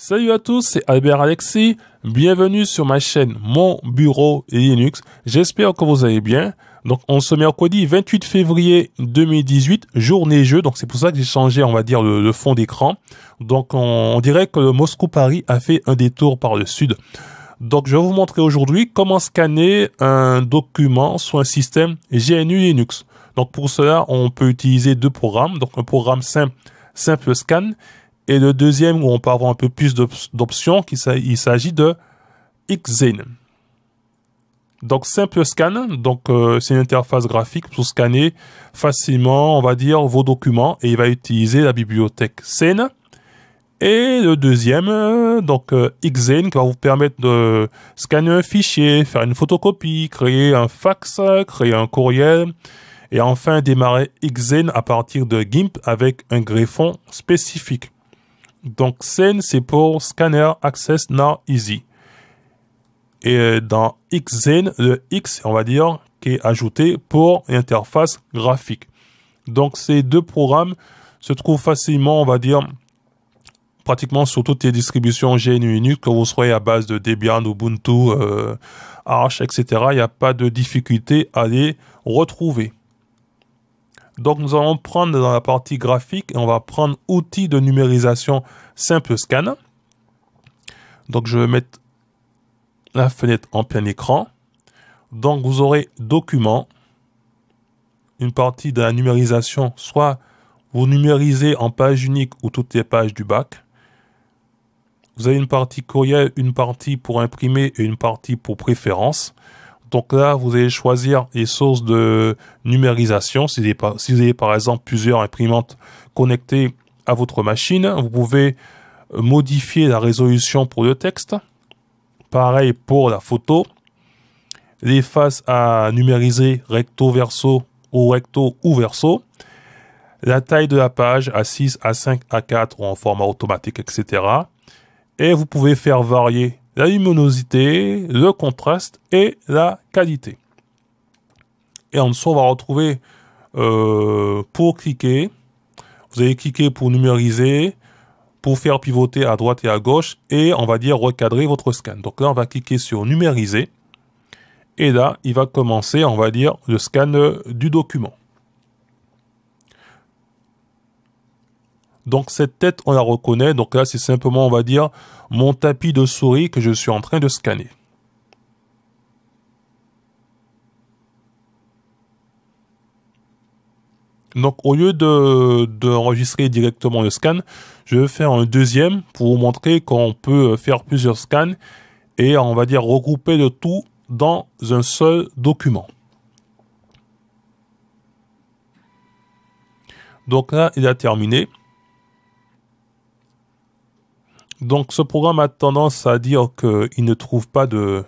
Salut à tous, c'est Albert Alexis. Bienvenue sur ma chaîne Mon Bureau Linux. J'espère que vous allez bien. Donc, on se met mercredi 28 février 2018, journée jeu. Donc, c'est pour ça que j'ai changé, on va dire, le, fond d'écran. Donc, on, dirait que Moscou-Paris a fait un détour par le sud. Donc, je vais vous montrer aujourd'hui comment scanner un document sur un système GNU Linux. Donc, pour cela, on peut utiliser deux programmes. Donc, un programme simple, simple scan et le deuxième, où on peut avoir un peu plus d'options, il s'agit de XZEN. Donc simple scan, donc euh, c'est une interface graphique pour scanner facilement, on va dire, vos documents et il va utiliser la bibliothèque Scene. Et le deuxième, euh, donc euh, XZEN, qui va vous permettre de scanner un fichier, faire une photocopie, créer un fax, créer un courriel et enfin démarrer XZEN à partir de GIMP avec un greffon spécifique. Donc SEN, c'est pour Scanner Access Now Easy. Et euh, dans XZen, le X, on va dire, qui est ajouté pour interface graphique. Donc ces deux programmes se trouvent facilement, on va dire, pratiquement sur toutes les distributions GNU Linux, que vous soyez à base de Debian, Ubuntu, euh, Arch, etc. Il n'y a pas de difficulté à les retrouver. Donc nous allons prendre dans la partie graphique et on va prendre outils de numérisation simple scan. Donc je vais mettre la fenêtre en plein écran. Donc vous aurez documents, une partie de la numérisation, soit vous numérisez en page unique ou toutes les pages du bac. Vous avez une partie courriel, une partie pour imprimer et une partie pour préférence. Donc là, vous allez choisir les sources de numérisation. Si vous avez par exemple plusieurs imprimantes connectées à votre machine, vous pouvez euh, modifier la résolution pour le texte. Pareil pour la photo. Les faces à numériser recto verso ou recto ou verso. La taille de la page à 6, à 5, à 4 ou en format automatique, etc. Et vous pouvez faire varier la luminosité, le contraste et la qualité. Et en dessous, on va retrouver euh, pour cliquer. Vous allez cliquer pour numériser, pour faire pivoter à droite et à gauche et on va dire recadrer votre scan. Donc là, on va cliquer sur numériser. Et là, il va commencer, on va dire, le scan du document. Donc cette tête, on la reconnaît. Donc là, c'est simplement, on va dire, mon tapis de souris que je suis en train de scanner. Donc au lieu d'enregistrer de, directement le scan, je vais faire un deuxième pour vous montrer qu'on peut faire plusieurs scans et on va dire regrouper le tout dans un seul document. Donc là, il a terminé. Donc ce programme a tendance à dire qu'il ne trouve pas de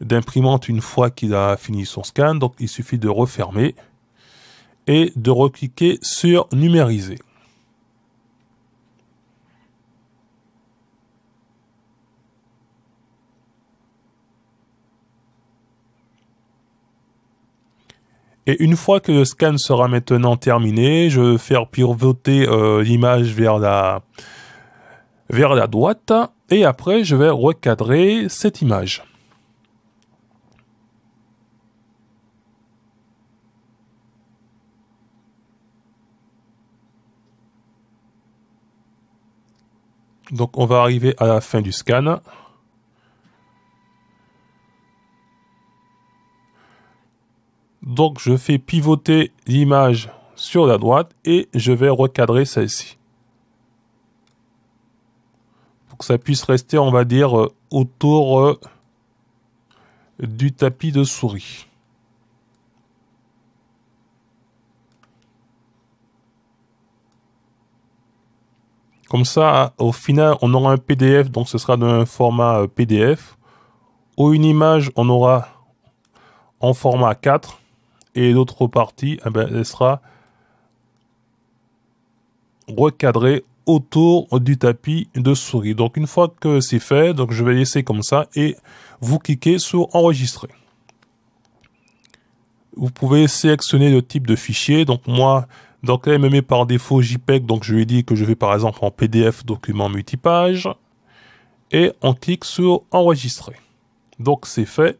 d'imprimante une fois qu'il a fini son scan, donc il suffit de refermer et de recliquer sur numériser. Et une fois que le scan sera maintenant terminé, je vais faire pivoter euh, l'image vers la, vers la droite et après je vais recadrer cette image. Donc on va arriver à la fin du scan. Donc je fais pivoter l'image sur la droite et je vais recadrer celle-ci ça puisse rester, on va dire, euh, autour euh, du tapis de souris. Comme ça, au final, on aura un PDF, donc ce sera d'un format euh, PDF. Ou une image, on aura en format 4. Et l'autre partie, eh ben, elle sera recadrée autour du tapis de souris. Donc une fois que c'est fait, donc je vais laisser comme ça et vous cliquez sur enregistrer. Vous pouvez sélectionner le type de fichier. Donc moi, donc là il me met par défaut JPEG, donc je lui dit que je vais par exemple en PDF document multipage et on clique sur enregistrer. Donc c'est fait.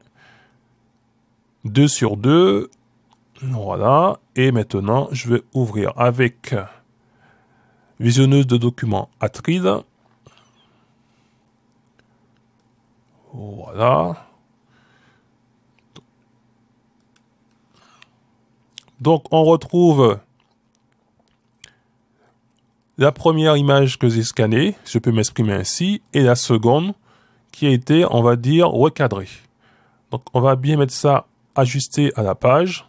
2 sur 2. Voilà. Et maintenant, je vais ouvrir avec visionneuse de documents Atride. Voilà. Donc on retrouve la première image que j'ai scannée, je peux m'exprimer ainsi, et la seconde qui a été, on va dire, recadrée. Donc on va bien mettre ça ajusté à la page.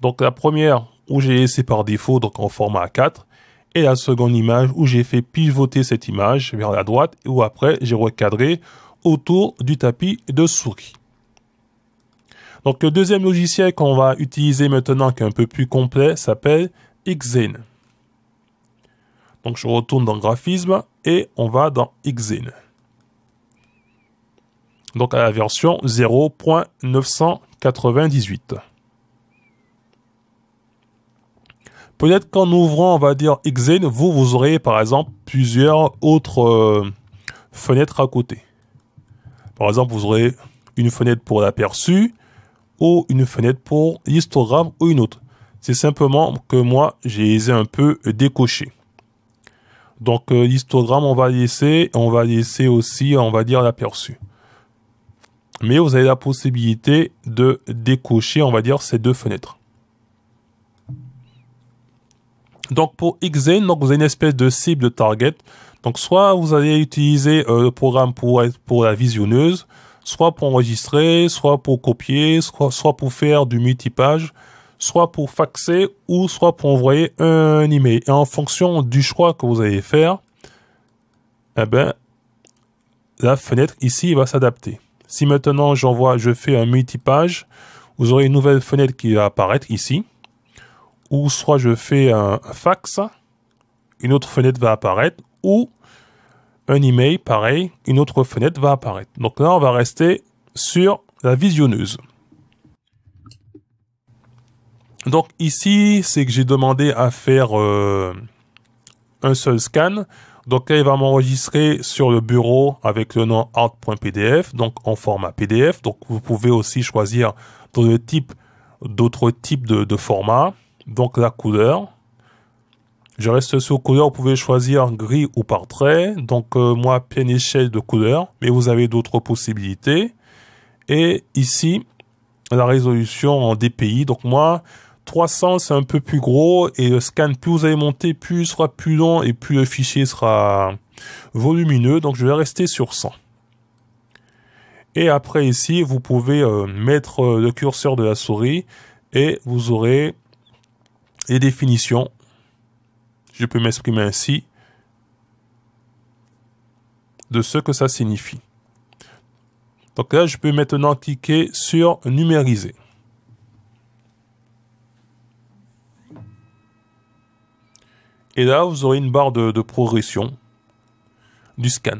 Donc la première où j'ai laissé par défaut, donc en format A4, la seconde image où j'ai fait pivoter cette image vers la droite et où après j'ai recadré autour du tapis de souris. Donc le deuxième logiciel qu'on va utiliser maintenant qui est un peu plus complet s'appelle Xen. Donc je retourne dans graphisme et on va dans Xen. Donc à la version 0.998. Peut-être qu'en ouvrant, on va dire, Xen, vous, vous aurez par exemple plusieurs autres euh, fenêtres à côté. Par exemple, vous aurez une fenêtre pour l'aperçu, ou une fenêtre pour l'histogramme, ou une autre. C'est simplement que moi, j'ai un peu décoché. Donc euh, l'histogramme, on va laisser, on va laisser aussi, on va dire, l'aperçu. Mais vous avez la possibilité de décocher, on va dire, ces deux fenêtres. Donc pour Xen, donc vous avez une espèce de cible de target. Donc soit vous allez utiliser euh, le programme pour, pour la visionneuse, soit pour enregistrer, soit pour copier, soit, pour faire du multipage, soit pour faxer ou soit pour envoyer un email. Et en fonction du choix que vous allez faire, eh ben, la fenêtre ici va s'adapter. Si maintenant j'envoie, je fais un multipage, vous aurez une nouvelle fenêtre qui va apparaître ici ou soit je fais un, fax, une autre fenêtre va apparaître, ou un email, pareil, une autre fenêtre va apparaître. Donc là, on va rester sur la visionneuse. Donc ici, c'est que j'ai demandé à faire euh, un seul scan. Donc là, il va m'enregistrer sur le bureau avec le nom art.pdf, donc en format PDF. Donc vous pouvez aussi choisir dans d'autres types de formats donc la couleur. Je reste sur couleur, vous pouvez choisir gris ou portrait. Donc euh, moi, pleine échelle de couleur, mais vous avez d'autres possibilités. Et ici, la résolution en DPI. Donc moi, 300 c'est un peu plus gros et le scan, plus vous allez monter, plus il sera plus long et plus le fichier sera volumineux. Donc je vais rester sur 100. Et après ici, vous pouvez euh, mettre euh, le curseur de la souris et vous aurez les définitions. Je peux m'exprimer ainsi de ce que ça signifie. Donc là, je peux maintenant cliquer sur numériser. Et là, vous aurez une barre de, de progression du scan.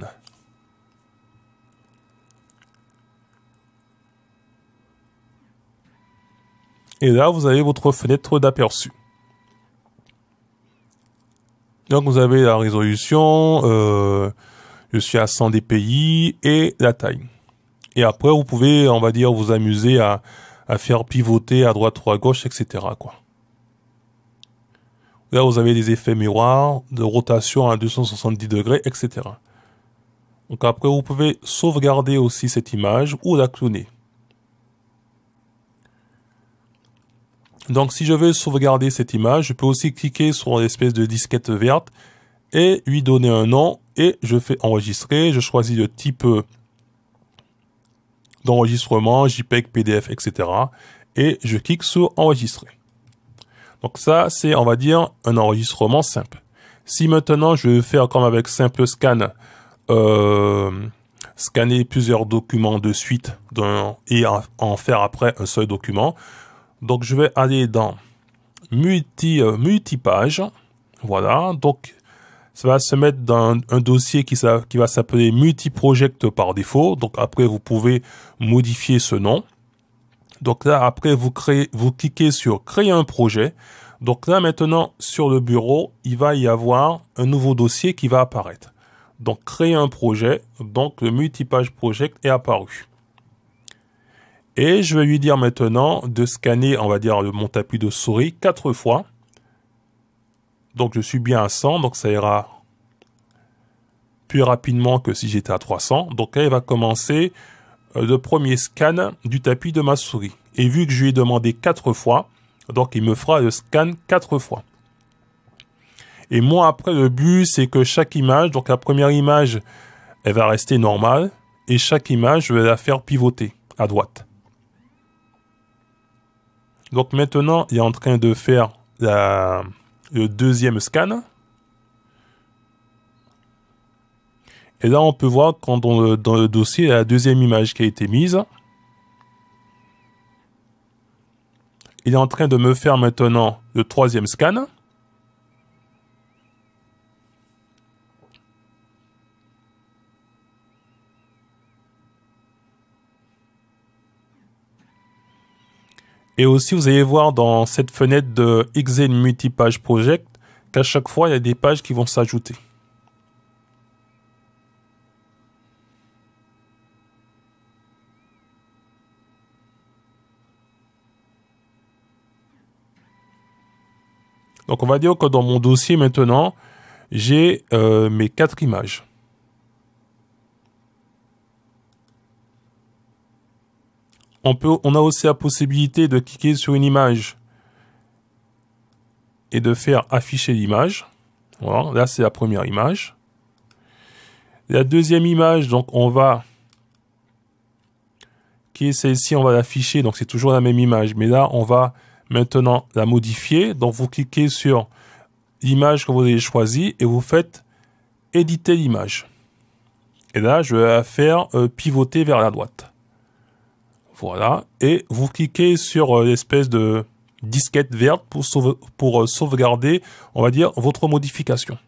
Et là, vous avez votre fenêtre d'aperçu. Donc vous avez la résolution, euh, je suis à 100 DPI et la taille. Et après, vous pouvez, on va dire, vous amuser à, à faire pivoter à droite ou à gauche, etc. Quoi. Là, vous avez des effets miroirs, de rotation à 270 degrés, etc. Donc après, vous pouvez sauvegarder aussi cette image ou la cloner. Donc si je veux sauvegarder cette image, je peux aussi cliquer sur l'espèce de disquette verte et lui donner un nom et je fais enregistrer, je choisis le type d'enregistrement, JPEG, PDF, etc. Et je clique sur enregistrer. Donc ça, c'est, on va dire, un enregistrement simple. Si maintenant je veux faire comme avec simple scan, euh, scanner plusieurs documents de suite et en faire après un seul document, donc je vais aller dans multi, euh, Voilà, donc ça va se mettre dans un dossier qui, qui va s'appeler « project par défaut. Donc après vous pouvez modifier ce nom. Donc là après vous créez, vous cliquez sur créer un projet. Donc là maintenant sur le bureau, il va y avoir un nouveau dossier qui va apparaître. Donc créer un projet, donc le multipage project est apparu. Et je vais lui dire maintenant de scanner, on va dire, mon tapis de souris quatre fois. Donc je suis bien à 100, donc ça ira plus rapidement que si j'étais à 300. Donc là, il va commencer euh, le premier scan du tapis de ma souris. Et vu que je lui ai demandé quatre fois, donc il me fera le scan quatre fois. Et moi, après, le but, c'est que chaque image, donc la première image, elle va rester normale, et chaque image, je vais la faire pivoter à droite. Donc maintenant, il est en train de faire le deuxième scan. Et là, on peut voir quand dans le dossier, la deuxième image qui a été mise. Il est en train de me faire maintenant le troisième scan. Et aussi, vous allez voir dans cette fenêtre de Xen Multipage Project qu'à chaque fois, il y a des pages qui vont s'ajouter. Donc, on va dire que dans mon dossier maintenant, j'ai euh, mes quatre images. on, a aussi la possibilité de cliquer sur une image et de faire afficher l'image. Voilà, là c'est la première image. La deuxième image, donc on va, qui est celle-ci, on va l'afficher, donc c'est toujours la même image, mais là on va maintenant la modifier. Donc vous cliquez sur l'image que vous avez choisie et vous faites éditer l'image. Et là je vais la faire euh, pivoter vers la droite. Voilà. Et vous cliquez sur euh, l'espèce de disquette verte pour, pour euh, sauvegarder, on va dire, votre modification.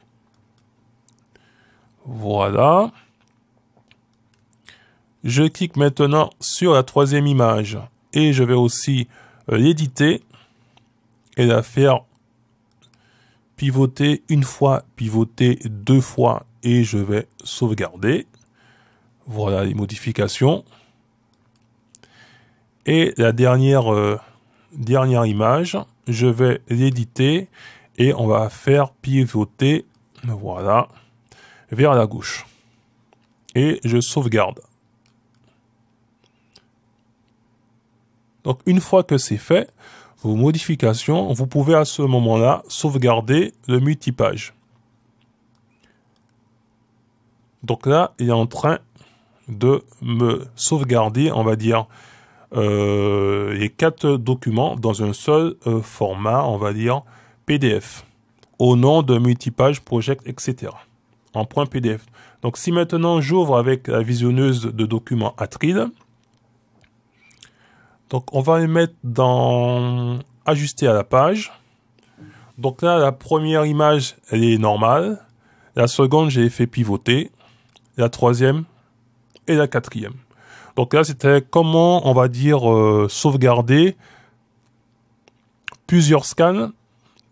Voilà. Je clique maintenant sur la troisième image et je vais aussi euh, l'éditer et la faire pivoter une fois, pivoter deux fois et je vais sauvegarder. Voilà les modifications. Et la dernière, euh, dernière image, je vais l'éditer et on va faire pivoter, voilà, vers la gauche. Et je sauvegarde. Donc une fois que c'est fait, vos modifications, vous pouvez à ce moment-là sauvegarder le multipage. Donc là, il est en train de me sauvegarder, on va dire, les euh, quatre documents dans un seul euh, format, on va dire PDF, au nom de multipage, project, etc. En point PDF. Donc si maintenant j'ouvre avec la visionneuse de documents Atril, donc on va les mettre dans ajuster à la page. Donc là, la première image, elle est normale. La seconde, j'ai fait pivoter. La troisième et la quatrième. Donc là, c'était comment, on va dire, euh, sauvegarder plusieurs scans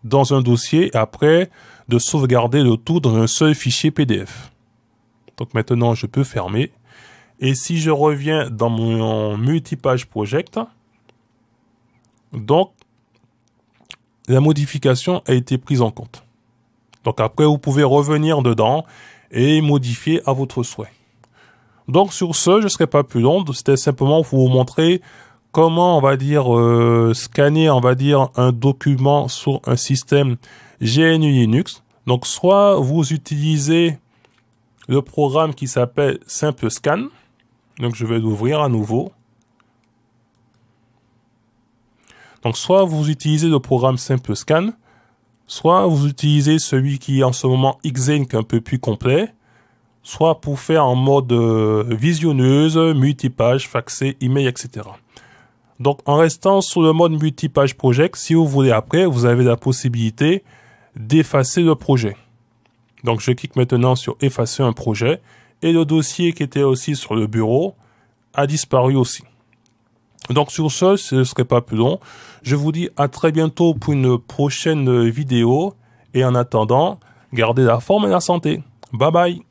dans un dossier et après de sauvegarder le tout dans un seul fichier PDF. Donc maintenant, je peux fermer. Et si je reviens dans mon multipage project, donc la modification a été prise en compte. Donc après, vous pouvez revenir dedans et modifier à votre souhait. Donc sur ce, je ne serai pas plus long. C'était simplement pour vous montrer comment on va dire euh, scanner, on va dire un document sur un système GNU Linux. Donc soit vous utilisez le programme qui s'appelle Simple Scan. Donc je vais l'ouvrir à nouveau. Donc soit vous utilisez le programme Simple Scan, soit vous utilisez celui qui est en ce moment est un peu plus complet, soit pour faire en mode euh, visionneuse, multipage, faxé, email, etc. Donc en restant sur le mode multipage project, si vous voulez après, vous avez la possibilité d'effacer le projet. Donc je clique maintenant sur effacer un projet et le dossier qui était aussi sur le bureau a disparu aussi. Donc sur ce, ce ne serait pas plus long. Je vous dis à très bientôt pour une prochaine vidéo et en attendant, gardez la forme et la santé. Bye bye